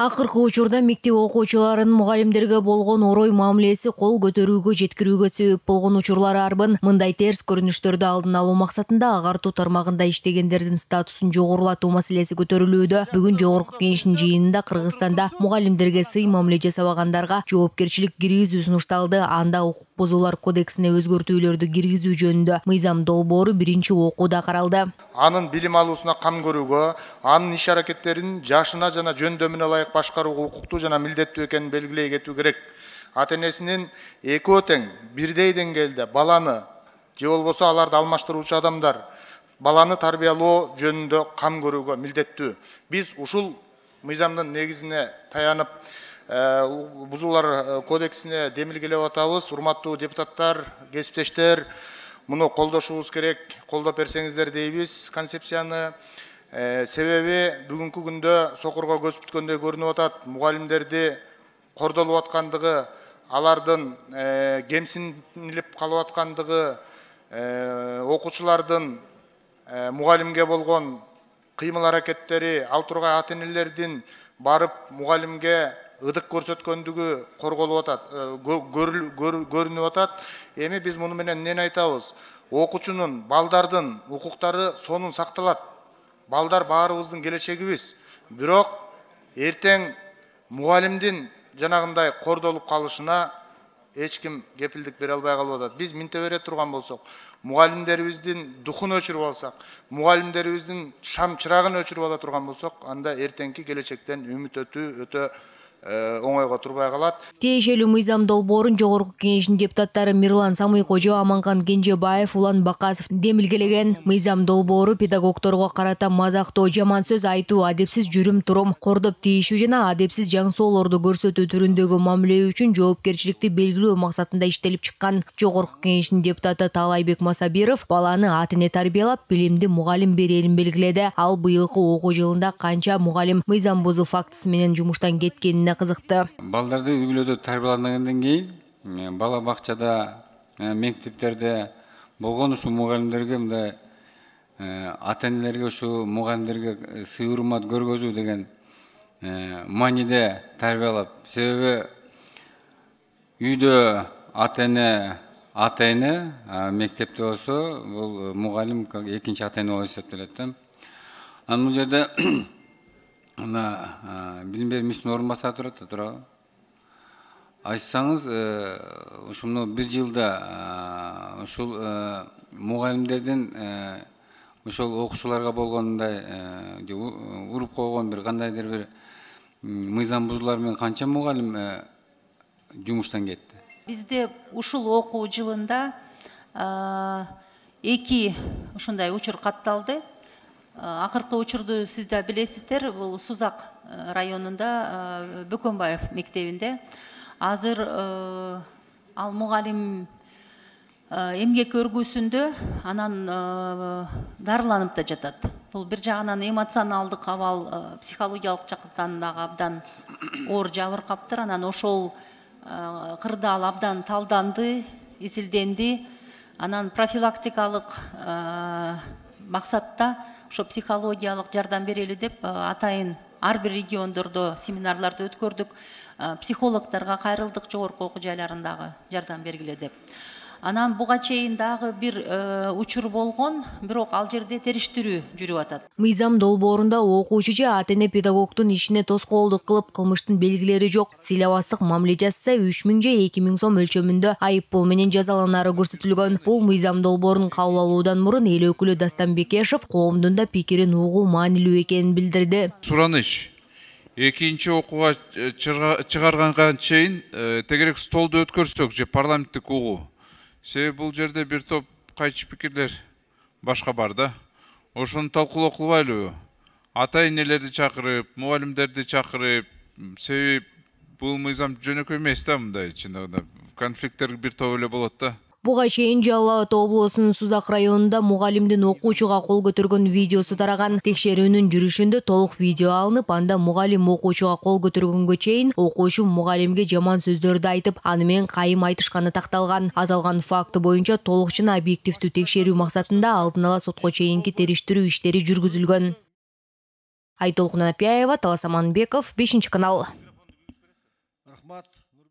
акыркы учурда мектеп окуучуларынын мугалимдерге болгон орой мамилеси кол көтөрүүгө жеткирүүгө себеп болгон учурлар арбын мындай терс көрүнүштөрдү алдын алуу максатында агартуу тармагында иштегендердин статусун жогорулатуу маселеси көтөрүлүүдө бүгүн жогорку кеңештин жыйынында кыргызстанда мугалимдерге сый мамиле жасабагандарга жоопкерчилик киргизүү сунушталды анда укук бузуулар кодексине өзгөртүүлөрдү киргизүү жөнүндө мыйзам долбоору биринчи окууда каралды анын билим алуусуна кам көрүүгө анын иш аракеттерин жашына жана жөндөмүнө ылайык башкарууга укуктуу жана милдеттүү экенин белгилей кетүү керек ата энесинин экөө тең бирдей деңгээлде баланы же болбосо аларды алмаштыруучу адамдар баланы тарбиялоо жөнүндө кам көрүүгө милдеттүү биз ушул мыйзамдын негизине таянып э, бузуулар э, кодексине демилгелеп атабыз урматтуу депутаттар кесиптештер муну колдошубуз керек колдоп берсеңиздер дейбиз концепцияны Э, себеби себебі бүгінгі күнде соқырға көз бүткөндөй көрүнүп атат мугалимдерди кордолуп аткандыгы алардың ә, кемсініліп аткандыгы атқандығы э, оқушылардың кыймыл мұғалімге болған қимыл әрекеттері ал тургай барып мугалимге ыдык көрсөткөндүгү корголуп атат көрүнүп атат эми биз муну менен эмнени айтабыз окуучунун балдардын укуктары сонун сакталат балдар баарыбыздын келечегибиз бирок эртең мугалимдин жанагындай кордолуп калышына эч ким кепилдик бере албай калып атат биз минте бере турган болсок мугалимдерибиздин духун өчүрүп алсак мугалимдерибиздин шам чырагын өчүрүп ала турган болсок анда эртеңки келечектен үмүт өтүү өтө Э, оңойго турбай калат тиешелүү мыйзам долбоорун жогорку кеңештин депутаттары мирлан самыйкожо аманкан кенжебаев улан бакасов демилгелеген мыйзам долбоору педагогдорго карата мазактоо жаман сөз айтуу адепсиз жүрүм турум кордоп тийишүү жана адепсиз жаңсоолорду көрсөтүү түрүндөгү мамиле үчүн жоопкерчиликти белгилөө максатында иштелип чыккан жогорку кеңештин депутаты таалайбек масабиров баланы ата эне тарбиялап билимди мугалим берээрин белгиледи ал быйылкы окуу жылында канча мугалим мыйзам бузуу фактысы менен жумуштан кеткенин белгілі қызықты балдарды үй бүлөдө тарбиялангандан кийин э, бала бакчада э, мектептерде болгон ушул мугалимдерге мындай э, ата энелерге ушу мугалимдерге сый урмат көргөзүү деген мааниде тарбиялап себеби үйдө ата эне ата эне мектепте болсо бул мугалим экинчи ата эне болуп эсептелет да анан бул жерде мына білім беру министрінің орынбасары тұрады да туурабы айтсаңыз ушу э, мына бир жылда ушул э, мугалимдердин э, ошол окуучуларга болгонундай же уруп койгон бир кандайдыр бир мыйзам бузуулар менен канча мугалим жумуштан кетти бизде ушул окуу жылында эки ушундай учур катталды Э, акыркы учурду сиз да билесиздер бул сузак э, районунда э, бөкөнбаев мектебинде азыр ал мугалим эмгек өргүүсүндө анан дарыланып да жатат бул бир жагынан эмоционалдык абал психологиялык жактан дагы абдан оор жабыркаптыр анан ошол кырдаал абдан талданды изилденди анан профилактикалык максатта ошо психологиялык жардам берели деп э, атайын ар бир региондордо семинарларды өткөрдүк э, психологдорго кайрылдык жогорку окуу жайларындагы жардам бергиле деп анан буга чейин дагы бир э, учур болгон бирок ал жерде териштирүү жүрүп атат мыйзам долбоорунда окуучу же ата эне педагогдун ишине тоскоолдук кылып кылмыштын белгилери жок сыйлабастык мамиле жасса үч миң же эки миң сом өлчөмүндө айып пул менен жазаланары көрсөтүлгөн бул мыйзам долбоорун кабыл алуудан мурун эл өкүлү дастан бекешов коомдун да пикирин угуу маанилүү экенин билдирди сураныч экинчи окууга э, чыгарганга чейин э, тегерек столду өткөрсөк же парламенттик угуу себеби бұл жерде бір топ қайшы пікірлер башқа бар да ошону талкуулоо кылбайлыбы ата энелерди чакырып мугалимдерди чакырып себеби бул мыйзам жөнөкөй эмес да мындай чындыгында конфликттер бир топ эле болот да буга чейин жалал абад облусунун сузак районунда мугалимдин окуучуга кол көтөргөн видеосу тараган текшерүүнүн жүрүшүндө толук видео алынып анда мугалим окуучуга кол көтөргөнгө чейин окуучу мугалимге жаман сөздөрдү айтып аны менен кайым айтышканы такталган аталган факты боюнча толук жана объективдүү текшерүү максатында алдын ала сотко чейинки териштирүү иштери жүргүзүлгөн айтолкун апияева талас аманбеков бешинчи канал рахмат